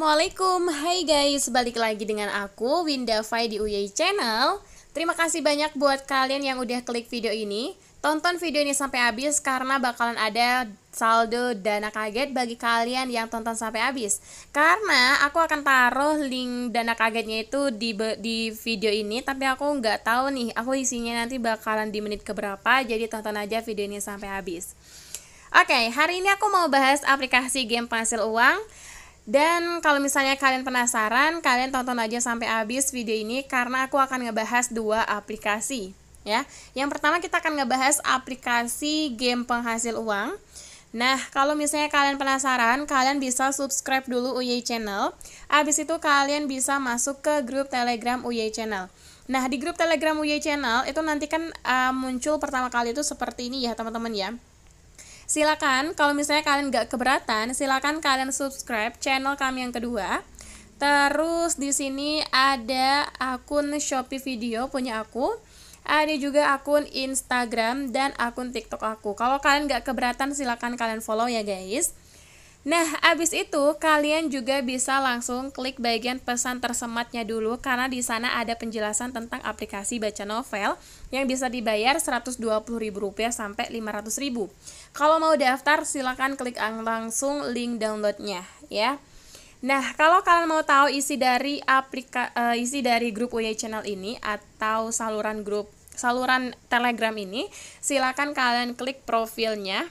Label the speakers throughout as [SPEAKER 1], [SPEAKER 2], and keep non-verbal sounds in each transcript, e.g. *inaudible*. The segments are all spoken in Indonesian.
[SPEAKER 1] Assalamualaikum, hai guys, balik lagi dengan aku Winda Fai di UY Channel Terima kasih banyak buat kalian yang udah klik video ini Tonton video ini sampai habis karena bakalan ada saldo dana kaget bagi kalian yang tonton sampai habis Karena aku akan taruh link dana kagetnya itu di, di video ini Tapi aku nggak tahu nih, aku isinya nanti bakalan di menit keberapa Jadi tonton aja video ini sampai habis Oke, okay, hari ini aku mau bahas aplikasi game penghasil uang dan kalau misalnya kalian penasaran, kalian tonton aja sampai habis video ini karena aku akan ngebahas dua aplikasi ya. Yang pertama kita akan ngebahas aplikasi game penghasil uang. Nah, kalau misalnya kalian penasaran, kalian bisa subscribe dulu UY Channel. Abis itu kalian bisa masuk ke grup Telegram UY Channel. Nah, di grup Telegram UY Channel itu nanti kan uh, muncul pertama kali itu seperti ini ya, teman-teman ya. Silakan kalau misalnya kalian nggak keberatan, silakan kalian subscribe channel kami yang kedua. Terus di sini ada akun Shopee Video punya aku. Ada juga akun Instagram dan akun TikTok aku. Kalau kalian nggak keberatan, silakan kalian follow ya guys. Nah, abis itu kalian juga bisa langsung klik bagian pesan tersematnya dulu karena di sana ada penjelasan tentang aplikasi baca novel yang bisa dibayar Rp120.000 sampai Rp500.000. Kalau mau daftar silakan klik langsung link downloadnya ya. Nah, kalau kalian mau tahu isi dari aplikasi uh, eh, isi dari grup UI Channel ini atau saluran grup saluran Telegram ini, silakan kalian klik profilnya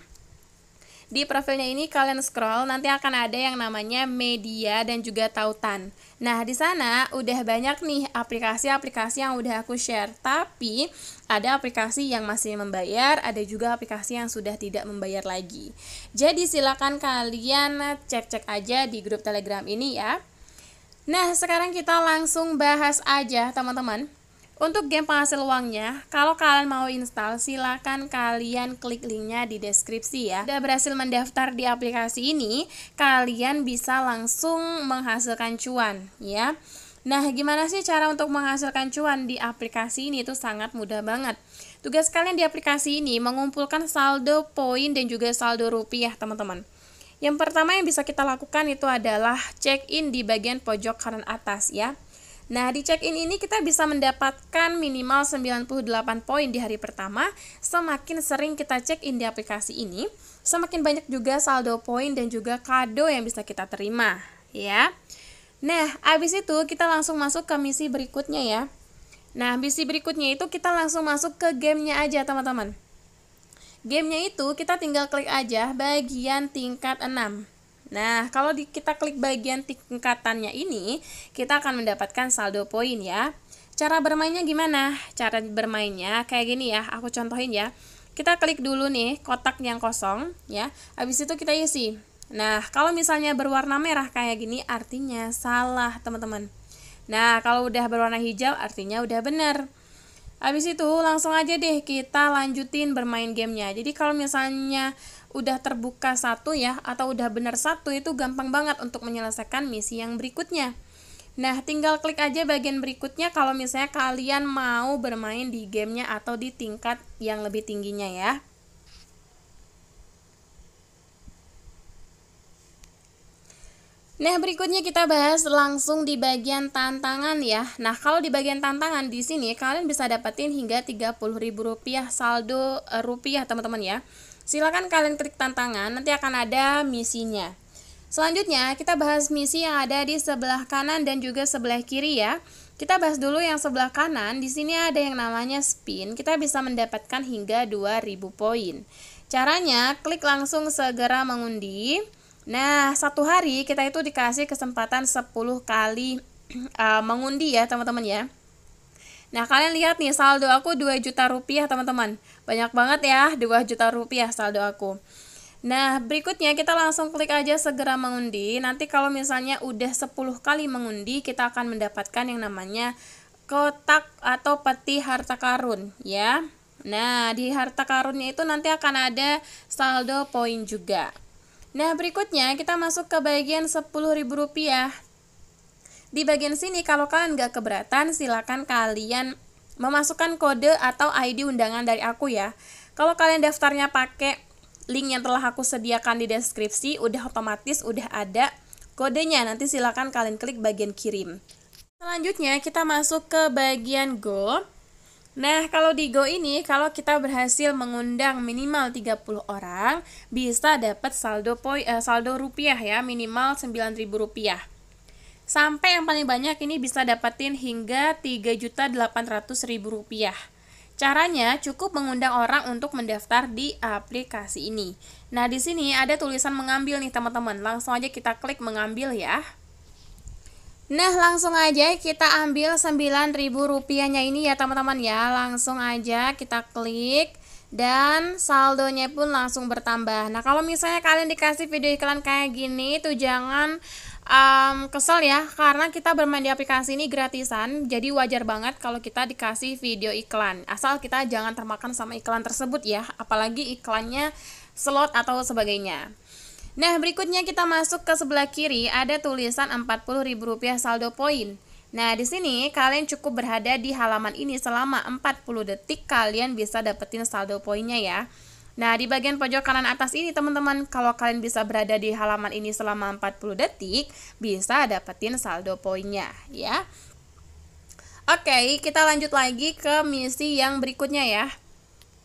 [SPEAKER 1] di profilnya ini kalian scroll nanti akan ada yang namanya media dan juga tautan. Nah, di sana udah banyak nih aplikasi-aplikasi yang udah aku share, tapi ada aplikasi yang masih membayar, ada juga aplikasi yang sudah tidak membayar lagi. Jadi silakan kalian cek-cek aja di grup Telegram ini ya. Nah, sekarang kita langsung bahas aja, teman-teman. Untuk game penghasil uangnya, kalau kalian mau install, silakan kalian klik linknya di deskripsi ya. Udah berhasil mendaftar di aplikasi ini, kalian bisa langsung menghasilkan cuan ya. Nah, gimana sih cara untuk menghasilkan cuan di aplikasi ini? Itu sangat mudah banget. Tugas kalian di aplikasi ini mengumpulkan saldo poin dan juga saldo rupiah, teman-teman. Yang pertama yang bisa kita lakukan itu adalah check-in di bagian pojok kanan atas ya. Nah, di check-in ini kita bisa mendapatkan minimal 98 poin di hari pertama. Semakin sering kita check-in di aplikasi ini, semakin banyak juga saldo poin dan juga kado yang bisa kita terima, ya. Nah, abis itu kita langsung masuk ke misi berikutnya ya. Nah, misi berikutnya itu kita langsung masuk ke gamenya aja, teman-teman. Gamenya itu kita tinggal klik aja bagian tingkat 6. Nah, kalau di, kita klik bagian tingkatannya ini, kita akan mendapatkan saldo poin ya. Cara bermainnya gimana? Cara bermainnya kayak gini ya, aku contohin ya. Kita klik dulu nih kotak yang kosong ya. Habis itu kita isi. Nah, kalau misalnya berwarna merah kayak gini artinya salah, teman-teman. Nah, kalau udah berwarna hijau artinya udah benar. Habis itu langsung aja deh kita lanjutin bermain gamenya. Jadi kalau misalnya udah terbuka satu ya atau udah benar satu itu gampang banget untuk menyelesaikan misi yang berikutnya. Nah, tinggal klik aja bagian berikutnya kalau misalnya kalian mau bermain di gamenya atau di tingkat yang lebih tingginya ya. Nah, berikutnya kita bahas langsung di bagian tantangan ya. Nah, kalau di bagian tantangan di sini kalian bisa dapetin hingga rp rupiah saldo eh, rupiah, teman-teman ya. Silakan kalian klik tantangan, nanti akan ada misinya. Selanjutnya, kita bahas misi yang ada di sebelah kanan dan juga sebelah kiri ya. Kita bahas dulu yang sebelah kanan, di sini ada yang namanya spin. Kita bisa mendapatkan hingga 2000 poin. Caranya, klik langsung segera mengundi. Nah, satu hari kita itu dikasih kesempatan 10 kali uh, *clears throat* mengundi ya, teman-teman ya. Nah, kalian lihat nih saldo aku 2 juta rupiah, teman-teman. Banyak banget ya, 2 juta rupiah saldo aku. Nah, berikutnya kita langsung klik aja segera mengundi. Nanti kalau misalnya udah 10 kali mengundi, kita akan mendapatkan yang namanya kotak atau peti harta karun, ya. Nah, di harta karunnya itu nanti akan ada saldo poin juga. Nah, berikutnya kita masuk ke bagian Rp10.000. Di bagian sini, kalau kalian nggak keberatan, silakan kalian memasukkan kode atau ID undangan dari aku ya. Kalau kalian daftarnya pakai link yang telah aku sediakan di deskripsi, udah otomatis udah ada kodenya. Nanti silakan kalian klik bagian kirim. Selanjutnya, kita masuk ke bagian Go. Nah, kalau di Go ini, kalau kita berhasil mengundang minimal 30 orang, bisa dapat saldo poi, eh, saldo rupiah ya, minimal 9.000 rupiah. Sampai yang paling banyak ini bisa dapetin hingga 3.800.000 rupiah. Caranya cukup mengundang orang untuk mendaftar di aplikasi ini. Nah, di sini ada tulisan mengambil nih teman-teman. Langsung aja kita klik mengambil ya. Nah langsung aja kita ambil 9000 rupiahnya ini ya teman-teman ya Langsung aja kita klik dan saldonya pun langsung bertambah Nah kalau misalnya kalian dikasih video iklan kayak gini tuh jangan um, kesel ya Karena kita bermain di aplikasi ini gratisan Jadi wajar banget kalau kita dikasih video iklan Asal kita jangan termakan sama iklan tersebut ya Apalagi iklannya slot atau sebagainya Nah, berikutnya kita masuk ke sebelah kiri ada tulisan Rp40.000 saldo poin. Nah, di sini kalian cukup berada di halaman ini selama 40 detik kalian bisa dapetin saldo poinnya ya. Nah, di bagian pojok kanan atas ini teman-teman, kalau kalian bisa berada di halaman ini selama 40 detik, bisa dapetin saldo poinnya ya. Oke, kita lanjut lagi ke misi yang berikutnya ya.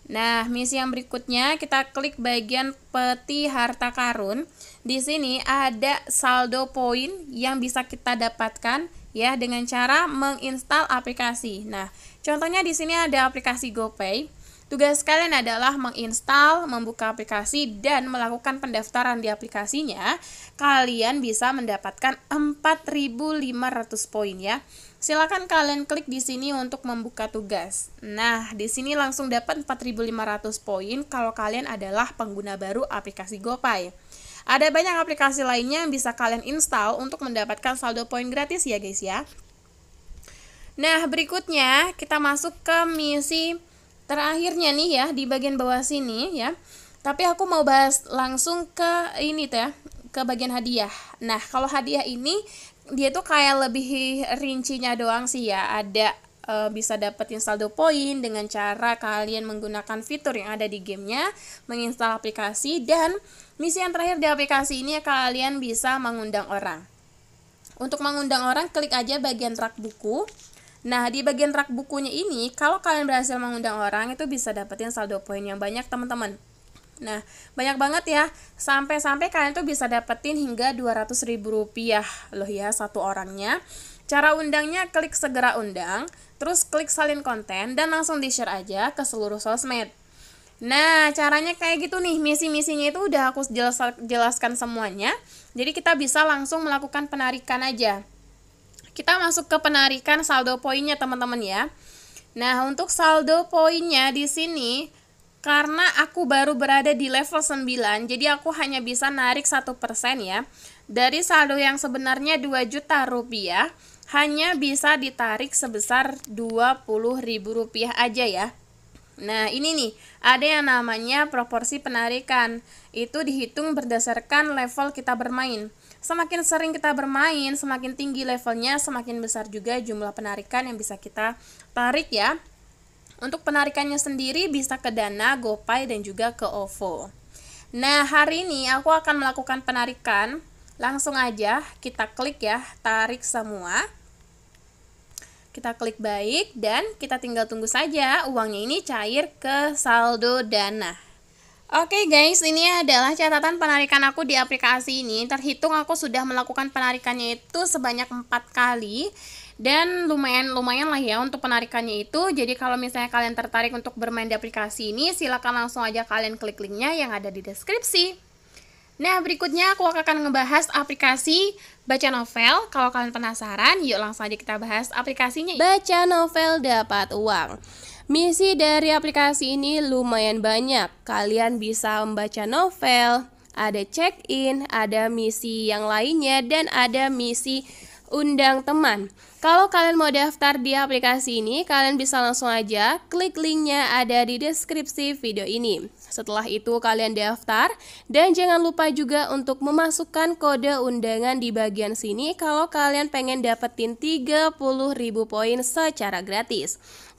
[SPEAKER 1] Nah, misi yang berikutnya kita klik bagian peti harta karun. Di sini ada saldo poin yang bisa kita dapatkan ya dengan cara menginstal aplikasi. Nah, contohnya di sini ada aplikasi GoPay. Tugas kalian adalah menginstal, membuka aplikasi, dan melakukan pendaftaran di aplikasinya. Kalian bisa mendapatkan 4.500 poin ya. Silakan kalian klik di sini untuk membuka tugas. Nah, di sini langsung dapat 4.500 poin kalau kalian adalah pengguna baru aplikasi GoPay. Ada banyak aplikasi lainnya yang bisa kalian install untuk mendapatkan saldo poin gratis ya guys ya. Nah, berikutnya kita masuk ke misi terakhirnya nih ya di bagian bawah sini ya tapi aku mau bahas langsung ke ini teh ke bagian hadiah nah kalau hadiah ini dia tuh kayak lebih rincinya doang sih ya ada e, bisa dapetin saldo poin dengan cara kalian menggunakan fitur yang ada di gamenya menginstal aplikasi dan misi yang terakhir di aplikasi ini ya, kalian bisa mengundang orang untuk mengundang orang klik aja bagian rak buku Nah, di bagian rak bukunya ini, kalau kalian berhasil mengundang orang, itu bisa dapetin saldo poin yang banyak, teman-teman. Nah, banyak banget ya. Sampai-sampai kalian tuh bisa dapetin hingga 200 ribu rupiah loh ya satu orangnya. Cara undangnya klik segera undang, terus klik salin konten, dan langsung di-share aja ke seluruh sosmed. Nah, caranya kayak gitu nih, misi-misinya itu udah aku jelaskan semuanya. Jadi kita bisa langsung melakukan penarikan aja. Kita masuk ke penarikan saldo poinnya teman-teman ya. Nah, untuk saldo poinnya di sini karena aku baru berada di level 9, jadi aku hanya bisa narik 1% ya. Dari saldo yang sebenarnya 2 juta rupiah, hanya bisa ditarik sebesar ribu rupiah aja ya. Nah, ini nih, ada yang namanya proporsi penarikan. Itu dihitung berdasarkan level kita bermain. Semakin sering kita bermain, semakin tinggi levelnya, semakin besar juga jumlah penarikan yang bisa kita tarik ya. Untuk penarikannya sendiri bisa ke Dana, GoPay, dan juga ke OVO. Nah, hari ini aku akan melakukan penarikan. Langsung aja kita klik ya, tarik semua. Kita klik baik dan kita tinggal tunggu saja uangnya ini cair ke saldo dana. Oke okay guys, ini adalah catatan penarikan aku di aplikasi ini. Terhitung aku sudah melakukan penarikannya itu sebanyak 4 kali dan lumayan lumayan lah ya untuk penarikannya itu jadi kalau misalnya kalian tertarik untuk bermain di aplikasi ini silahkan langsung aja kalian klik linknya yang ada di deskripsi Nah, berikutnya aku akan ngebahas aplikasi Baca Novel. Kalau kalian penasaran, yuk langsung aja kita bahas aplikasinya. Ya. Baca Novel dapat uang. Misi dari aplikasi ini lumayan banyak. Kalian bisa membaca novel, ada check-in, ada misi yang lainnya, dan ada misi undang teman. Kalau kalian mau daftar di aplikasi ini, kalian bisa langsung aja klik linknya ada di deskripsi video ini. Setelah itu kalian daftar dan jangan lupa juga untuk memasukkan kode undangan di bagian sini kalau kalian pengen dapetin 30.000 poin secara gratis.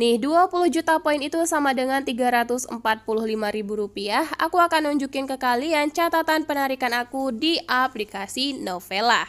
[SPEAKER 1] Nih, 20 juta poin itu sama dengan ribu rupiah. Aku akan nunjukin ke kalian catatan penarikan aku di aplikasi Novella.